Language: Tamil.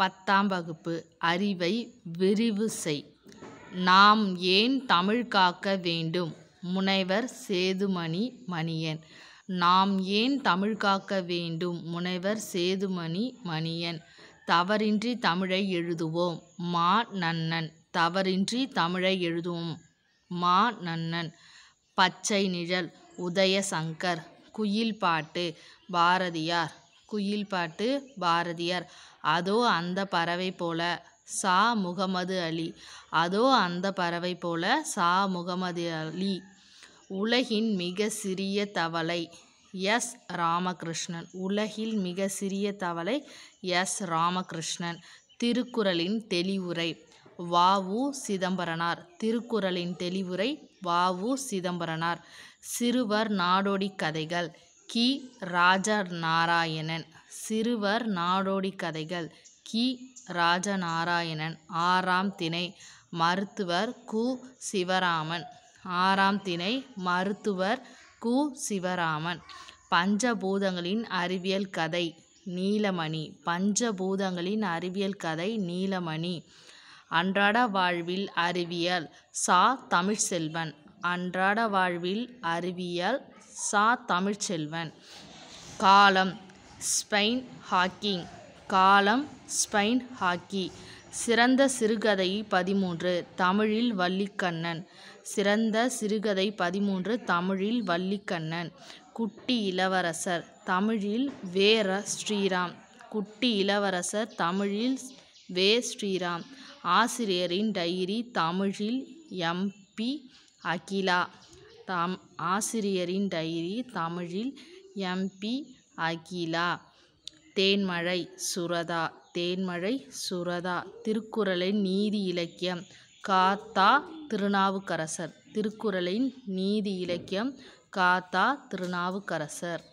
பத்தாம் வகுப்பு அறிவை விரிவு செய் நாம் ஏன் தமிழ் காக்க வேண்டும் முனைவர் சேதுமணி மணியன் நாம் ஏன் தமிழ் காக்க வேண்டும் முனைவர் சேதுமணி மணியன் தவறின்றி தமிழை எழுதுவோம் மா நன்னன் தவறின்றி தமிழை எழுதுவோம் மா நன்னன் பச்சை நிழல் உதயசங்கர் குயில் பாட்டு பாரதியார் குயில் பாட்டு பாரதியார் அதோ அந்த பறவை போல சா முகமது அலி அதோ அந்த பறவை போல சா முகமது அலி உலகின் மிக சிறிய தவளை எஸ் ராமகிருஷ்ணன் உலகில் மிக சிறிய தவளை எஸ் ராமகிருஷ்ணன் திருக்குறளின் தெளிவுரை வாவு சிதம்பரனார் திருக்குறளின் தெளிவுரை வாவு சிதம்பரனார் சிறுவர் நாடோடி கதைகள் கி நாராயணன் சிறுவர் நாடோடி கதைகள் கி ராஜ நாராயணன் ஆறாம் திணை மருத்துவர் கு சிவராமன் ஆறாம் திணை மருத்துவர் கு சிவராமன் பஞ்சபூதங்களின் அறிவியல் கதை நீலமணி பஞ்சபூதங்களின் அறிவியல் கதை நீலமணி அன்றாட வாழ்வில் அறிவியல் சா தமிழ்செல்வன் அன்றாட வாழ்வில் அறிவியல் சா தமிழ்ச்செல்வன் காலம் ஸ்பெயின் ஹாக்கிங் காலம் ஸ்பெயின் ஹாக்கி சிறந்த சிறுகதை பதிமூன்று தமிழில் வள்ளிக்கண்ணன் சிறந்த சிறுகதை பதிமூன்று தமிழில் வள்ளிக்கண்ணன் குட்டி இளவரசர் தமிழில் வேர ஸ்ரீராம் குட்டி இளவரசர் தமிழில் வே ஸ்ரீராம் ஆசிரியரின் டைரி தமிழில் எம்பி அகிலா தாம் ஆசிரியரின் டைரி தமிழில் எம்பி அகிலா தேன்மழை சுரதா தேன்மழை சுரதா திருக்குறளின் நீதி இலக்கியம் காத்தா திருநாவுக்கரசர் திருக்குறளின் நீதி இலக்கியம் காத்தா திருநாவுக்கரசர்